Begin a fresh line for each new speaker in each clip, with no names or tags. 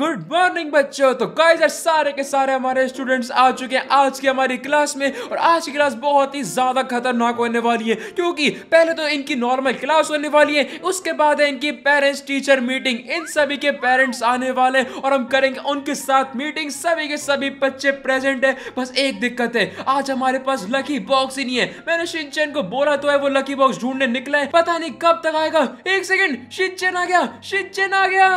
good morning बच्चों तो guys आज सारे के सारे हमारे स्टूडेंट्स आ चुके हैं आज की हमारी क्लास में और आज की क्लास बहुत ही ज़्यादा खतरनाक होने वाली है क्योंकि पहले तो इनकी नॉर्मल क्लास होने वाली है उसके बाद है इनकी पेरेंट्स टीचर मीटिंग इन सभी के पेरेंट्स आने वाले हैं और हम करेंगे उनके साथ मीटिंग सभी के सभी बच्चे प्रेजेंट है बस एक दिक्कत है आज हमारे पास लकी बॉक्स ही नहीं है मैंने शिंचन को बोला तो है वो लकी बॉक्स ढूंढने निकला है पता नहीं कब तक आएगा एक सेकेंड शिंचन आ गया शिंचन आ गया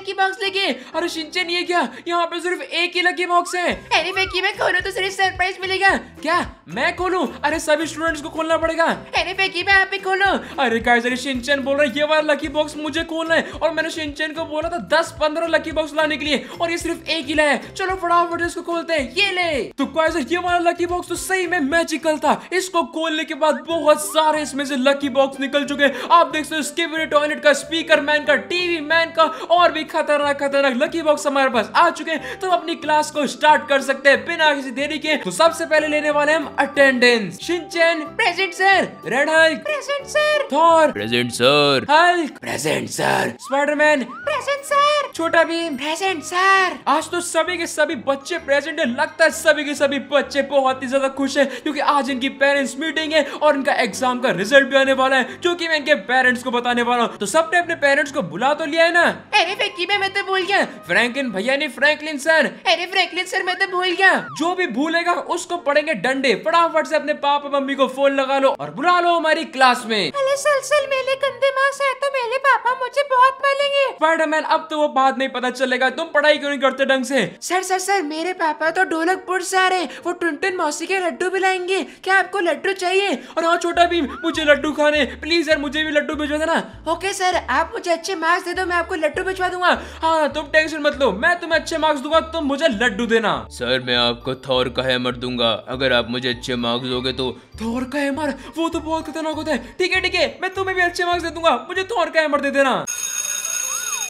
लकी बॉक्स लेके अरे सिंचन ये क्या यहाँ पे सिर्फ एक ही लकी बॉक्स है एनी अरे की मैं खोलूँ तो सिर्फ सरप्राइज मिलेगा क्या मैं खोलूँ अरे सभी स्टूडेंट्स को खोलना पड़ेगा एनी अरे की मैं आप ही खोलूँ अरे गाइस अरे शिंचन बोल रहे ये वाला लकी बॉक्स मुझे खोलना है और मैंने सिंचन को बोला था दस पंद्रह लकी बॉक्स लाने के लिए और ये सिर्फ एक ही लाया है चलो फटाफट इसको खोलते हैं ये ले तो गाइस ये वाला लकी बॉक्स तो सही में मैजिकल था इसको खोलने के बाद बहुत सारे इसमें से लकी बॉक्स निकल चुके आप देख सकते हो इसके टॉयलेट का स्पीकर मैन का टीवी मैन का और भी खतरनाक खतरनाक लकी बॉक्स हमारे पास आ चुके हैं तो अपनी क्लास को स्टार्ट कर सकते हैं बिना किसी देरी के तो सबसे पहले लेने वाले हम attendance Shinchan present sir red Hulk present sir Thor present sir Hulk present sir Spiderman present sir छोटा भी प्रेजेंट सर आज तो सभी के सभी बच्चे प्रेजेंट है लगता है सभी के सभी बच्चे बहुत ही ज्यादा खुश है क्योंकि आज इनकी पेरेंट्स मीटिंग है और इनका एग्जाम का रिजल्ट भी आने वाला है जो की मैं इनके पेरेंट्स को बताने वाला हूँ तो सबने अपने पेरेंट्स को बुला तो लिया है ना अरे फेंकी मैं तो भूल गया फ्रेंकलिन भैया ने फ्रेंकलिन सर अरे फ्रेंकलिन सर मैं तो भूल गया जो भी भूलेगा उसको पड़ेंगे डंडे फटाफट से अपने पापा मम्मी को फोन लगा लो और बुला लो हमारी क्लास में अरे सलसल मेले गंदे मास है तो मेरे पापा मुझे बहुत मिलेंगे पढ़ स्पाइडरमैन अब तो वो बात नहीं पता चलेगा तुम पढ़ाई क्यों नहीं करते ढंग से सर सर सर मेरे पापा तो ढोलकपुर से आ रहे वो टुनटुन मौसी के लड्डू भी लाएंगे क्या आपको लड्डू चाहिए और हाँ छोटा भीम मुझे लड्डू खाने प्लीज सर मुझे भी लड्डू भिजवा देना ओके सर आप मुझे अच्छे मार्क्स दे दो मैं आपको लड्डू भिजवा दूंगा हाँ तुम टेंशन मत लो मैं तुम्हें अच्छे मार्क्स दूंगा तुम मुझे लड्डू देना सर मैं आपको थौर का हैमर दूंगा अगर आप मुझे अच्छे मार्क्स दोगे तो थौर का हैमर वो तो बहुत खतरनाक होता है ठीक है ठीक है मैं तुम्हें भी अच्छे मार्क्स दे दूंगा मुझे थौर का हैमर दे देना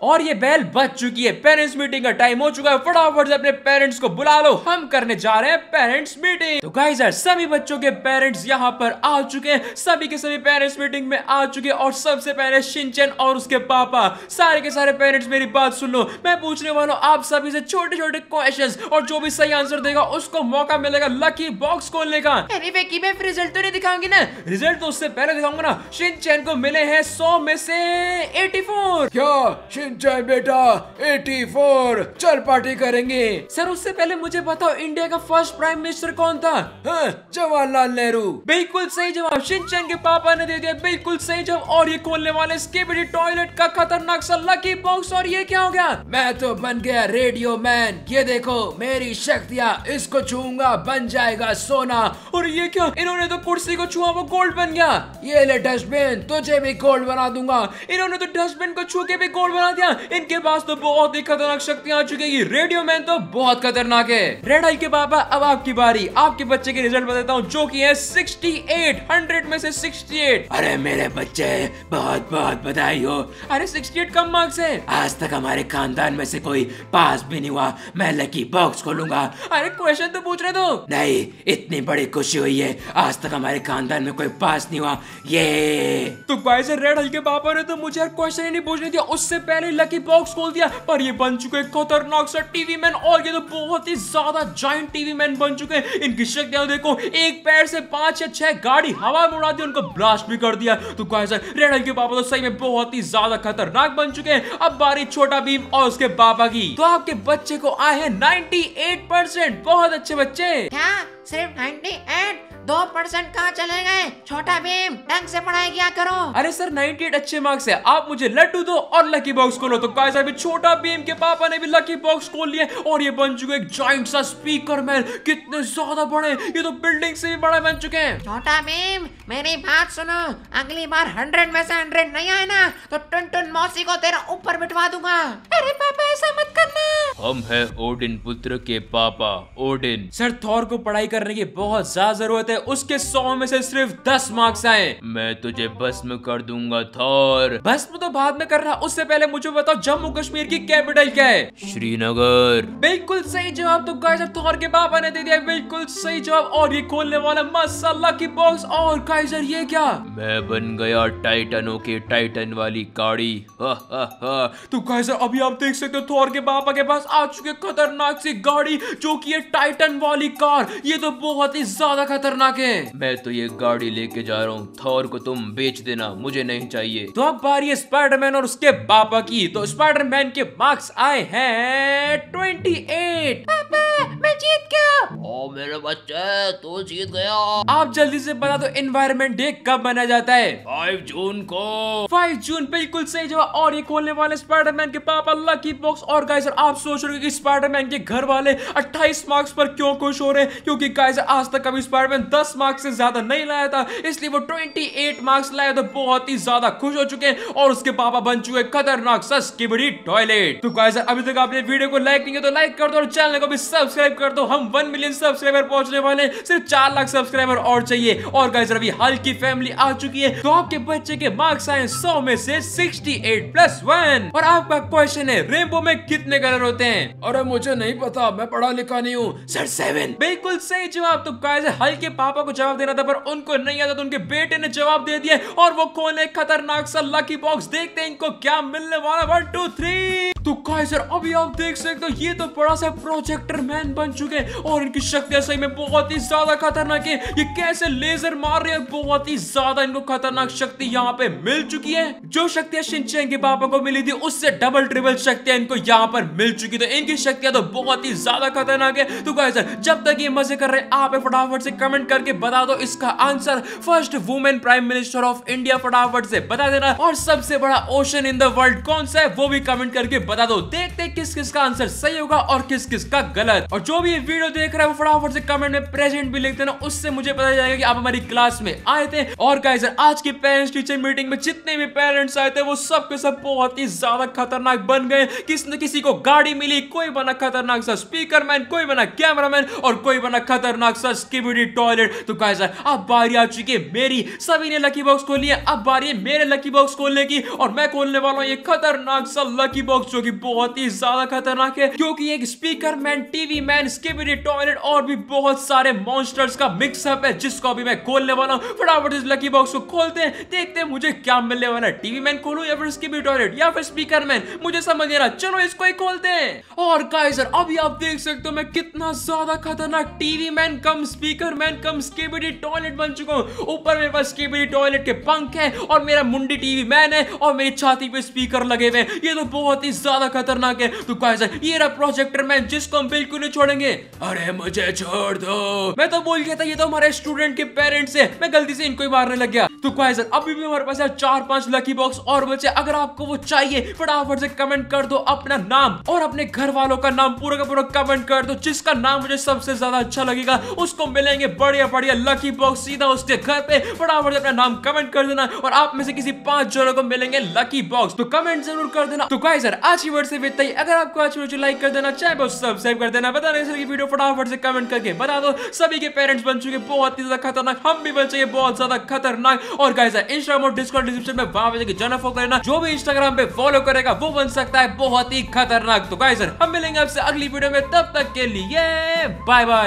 और ये बैल बच चुकी है पेरेंट्स मीटिंग का टाइम हो चुका है फटाफट से अपने पेरेंट्स को बुला लो हम करने जा रहे हैं पेरेंट्स मीटिंग तो गाइस यार सभी बच्चों के पेरेंट्स यहाँ पर आ चुके हैं सभी के सभी पेरेंट्स मीटिंग में आ चुके और सबसे पहले शिनचन और उसके पापा सारे के सारे पेरेंट्स मेरी बात सुन लो मैं पूछने वाला हूँ आप सभी से छोटे छोटे क्वेश्चन और जो भी सही आंसर देगा उसको मौका मिलेगा लकी बॉक्स खोलने का मैं रिजल्ट तो नहीं दिखाऊंगी ना रिजल्ट तो उससे पहले दिखाऊंगा ना शिनचैन को मिले हैं सौ में से एटी फोर क्या एंजॉय बेटा 84 चल पार्टी करेंगे सर उससे पहले मुझे बताओ इंडिया का फर्स्ट प्राइम मिनिस्टर कौन था हाँ, जवाहरलाल नेहरू बिल्कुल सही जवाब सिंचन के पापा ने दे दिया बिल्कुल सही जवाब और ये खोलने वाले स्केबिडी टॉयलेट का खतरनाक सा लकी बॉक्स और ये क्या हो गया मैं तो बन गया रेडियो मैन ये देखो मेरी शक्तियाँ इसको छूंगा बन जाएगा सोना और ये क्या इन्होंने तो कुर्सी को छुआ वो गोल्ड बन गया ये ले डस्टबिन तुझे भी गोल्ड बना दूंगा इन्होंने तो डस्टबिन को छू के भी गोल्ड बना दिया शक्तियाँ इनके पास तो बहुत ही खतरनाक शक्तियाँ आ चुकी है रेडियो मैन तो बहुत खतरनाक है रेड आई के पापा अब आपकी बारी आपके बच्चे के रिजल्ट बताता हूँ जो की है सिक्सटी एट हंड्रेड में से सिक्सटी एट अरे मेरे बच्चे बहुत बहुत बधाई हो अरे सिक्सटी एट कम मार्क्स है आज तक हमारे खानदान में से कोई पास भी नहीं हुआ मैं लकी बॉक्स खोलूंगा अरे क्वेश्चन तो पूछ रहे तो नहीं इतनी बड़ी खुशी हुई है आज तक हमारे खानदान में कोई पास नहीं हुआ ये तो भाई से रेड हल्के पापा ने तो मुझे क्वेश्चन ही नहीं पूछने दिया उससे पहले ने लकी बॉक्स खोल दिया पर ये बन चुके खतरनाक सा टीवी मैन और ये तो बहुत ही ज्यादा जॉइंट टीवी मैन बन चुके हैं इनकी शक्तियां देखो एक पैर से पांच या छह गाड़ी हवा में उड़ा दी उनको ब्लास्ट भी कर दिया तो गाइस रेड हल्क के पापा तो सही में बहुत ही ज्यादा खतरनाक बन चुके हैं अब बारी छोटा भीम और उसके पापा की तो आपके बच्चे को आए हैं 98 परसेंट बहुत अच्छे बच्चे क्या सिर्फ 98 दो परसेंट कहाँ चले गए छोटा भीम ढंग से पढ़ाई क्या करो अरे सर 98 अच्छे मार्क्स है आप मुझे लड्डू दो और लकी बॉक्स खोलो तो कैसा भी छोटा भीम के पापा ने भी लकी बॉक्स खोल लिया और ये बन चुके एक जॉइंट सा स्पीकर मैन कितने ज्यादा बड़े ये तो बिल्डिंग से भी बड़े बन चुके हैं छोटा भीम मेरी बात सुनो अगली बार हंड्रेड में से हंड्रेड नहीं आए ना तो टन टन मौसी को तेरा ऊपर बिठवा दूंगा अरे पापा ऐसा मत करना हम है ओडिन पुत्र के पापा ओडिन सर थॉर को पढ़ाई करने की बहुत ज्यादा जरूरत है उसके सौ में से सिर्फ दस मार्क्स आए मैं तुझे भस्म कर दूंगा थौर भस्म तो बाद में कर रहा उससे पहले मुझे बताओ जम्मू कश्मीर की कैपिटल क्या है श्रीनगर बिल्कुल सही जवाब तो गाइस अब थौर के पापा ने दे दिया बिल्कुल सही जवाब और ये खोलने वाला मसाला की बॉक्स और गाइस ये क्या मैं बन गया टाइटनो के टाइटन वाली गाड़ी तो गाइस अभी आप देख सकते हो थोर के पापा के पास आ चुके खतरनाक सी गाड़ी जो की टाइटन वाली कार ये तो बहुत ही ज्यादा खतरनाक खतरनाक के मैं तो ये गाड़ी लेके जा रहा हूँ थॉर को तुम बेच देना मुझे नहीं चाहिए तो अब बारी स्पाइडरमैन और उसके पापा की तो स्पाइडरमैन के मार्क्स आए हैं ट्वेंटी एट जीत गया ओ मेरे बच्चे तू जीत गया आप जल्दी से बता दो एनवायरमेंट डे कब मनाया जाता है फाइव जून को फाइव जून बिल्कुल सही जवाब और ये खोलने वाले स्पाइडरमैन के पापा लकी बॉक्स और गाइस आप सोच रहे हो कि स्पाइडरमैन के घर वाले अट्ठाईस मार्क्स पर क्यों खुश हो रहे हैं क्योंकि गाइस आज तक कभी स्पाइडरमैन दस मार्क्स ऐसी ज्यादा नहीं लाया था इसलिए वो ट्वेंटी मार्क्स लाया तो बहुत ही ज्यादा खुश हो चुके हैं और उसके पापा बन चुके खतरनाक सस सस्की टॉयलेट तो गाइस अभी तक आपने वीडियो को लाइक नहीं किया तो लाइक कर दो और चैनल को भी सब्सक्राइब कर कर दो हम वन मिलियन सब्सक्राइबर पहुंचने वाले सिर्फ चार लाख सब्सक्राइबर और चाहिए और गाइस रवि हाल की फैमिली आ चुकी है तो आपके बच्चे के मार्क्स आए सौ में से सिक्सटी एट प्लस वन और आपका क्वेश्चन है रेनबो में कितने कलर होते हैं अरे मुझे नहीं पता मैं पढ़ा लिखा नहीं हूँ सर सेवन बिल्कुल सही जवाब तो गाइस हल के पापा को जवाब देना था पर उनको नहीं आता तो उनके बेटे ने जवाब दे दिया और वो कौन है खतरनाक सा लकी बॉक्स देखते हैं इनको क्या मिलने वाला वन टू थ्री तो सर अभी आप देख सकते हो ये तो बड़ा सा प्रोजेक्टर मैन बन चुके हैं और इनकी शक्तियां सही में बहुत ही ज्यादा खतरनाक है ये कैसे लेजर मार रहे हैं बहुत ही ज्यादा इनको खतरनाक शक्ति यहाँ पे मिल चुकी है जो शक्तियां शिनचैन के पापा को मिली थी उससे डबल ट्रिपल शक्तियां इनको यहाँ पर मिल चुकी तो इनकी शक्तियां तो बहुत ही ज्यादा खतरनाक है तो सर जब तक ये मजे कर रहे हैं आप फटाफट से कमेंट करके बता दो इसका answer first women prime minister of India फटाफट से बता देना और सबसे बड़ा ओशन इन द वर्ल्ड कौन सा है वो भी कमेंट करके बता दो देखते किस किस का आंसर सही होगा और किस किस का गलत और जो भी वीडियो देख रहे हो फटाफट से कमेंट में प्रेजेंट भी लिखते ना उससे मुझे पता जाएगा कि आप हमारी क्लास में आए थे और गाइस आज की पेरेंट्स टीचर मीटिंग में जितने भी पेरेंट्स आए थे वो सब के सब बहुत ही ज्यादा खतरनाक बन गए किसने किसी को गाड़ी मिली कोई बना खतरनाक सा स्पीकर मैन कोई बना कैमरा मैन और कोई बना खतरनाक सा सिक्योरिटी टॉयलेट तो सर अब बारी आ चुकी है मेरी सभी ने लकी बॉक्स खोली है अब बारी है मेरे लकी बॉक्स खोलने की और मैं खोलने वाला हूँ ये खतरनाक सा लकी बॉक्स जो जो कि बहुत ही ज्यादा खतरनाक है क्योंकि एक speaker man TV man skibidi toilet और भी बहुत सारे मॉन्स्टर्स का मिक्सअप है जिसको अभी मैं खोलने वाला हूँ फटाफट इस लकी बॉक्स को खोलते हैं देखते हैं मुझे क्या मिलने वाला है टीवी मैन खोलू या फिर स्किबिडी टॉयलेट या फिर स्पीकर मैन मुझे समझ नहीं रहा चलो इसको ही खोलते हैं और काइजर अभी आप देख सकते हो मैं कितना ज्यादा खतरनाक टीवी मैन कम स्पीकर मैन कम स्किबिडी टॉयलेट बन चुका हूँ ऊपर मेरे पास स्किबिडी टॉयलेट के पंख है और मेरा मुंडी टीवी मैन है और मेरी छाती पे स्पीकर लगे हुए ये तो बहुत ही ज्यादा खतरनाक है तो गाइस ये रहा प्रोजेक्टर मैन जिसको हम बिल्कुल नहीं छोड़ेंगे अरे मुझे छोड़ दो मैं तो बोल गया था ये तो हमारे स्टूडेंट के पेरेंट्स है मैं गलती से इनको ही मारने लग गया तो गाइस अभी भी हमारे पास है चार पांच लकी बॉक्स और बचे अगर आपको वो चाहिए फटाफट से कमेंट कर दो अपना नाम और अपने घर वालों का नाम पूरा का पूरा कमेंट कर दो जिसका नाम मुझे सबसे ज्यादा अच्छा लगेगा उसको मिलेंगे बढ़िया बढ़िया लकी बॉक्स सीधा उसके घर पे फटाफट से अपना नाम कमेंट कर देना और आप में से किसी पांच जनों को मिलेंगे लकी बॉक्स तो कमेंट जरूर कर देना तो क्वाइजर आज आज की वर्ड से इतना ही अगर आपको आज वीडियो लाइक कर देना चाहे बहुत सब्सक्राइब कर देना बता नहीं सर वीडियो फटाफट से कमेंट करके बता दो सभी के पेरेंट्स बन चुके बहुत ही ज्यादा खतरनाक हम भी बन चुके बहुत ज्यादा खतरनाक और गाइस इंस्टाग्राम और डिस्कॉर्ड डिस्क्रिप्शन में वहां पर जाना फॉलो करना जो भी इंस्टाग्राम पे फॉलो करेगा वो बन सकता है बहुत ही खतरनाक तो सर हम मिलेंगे आपसे अगली वीडियो में तब तक के लिए बाय बाय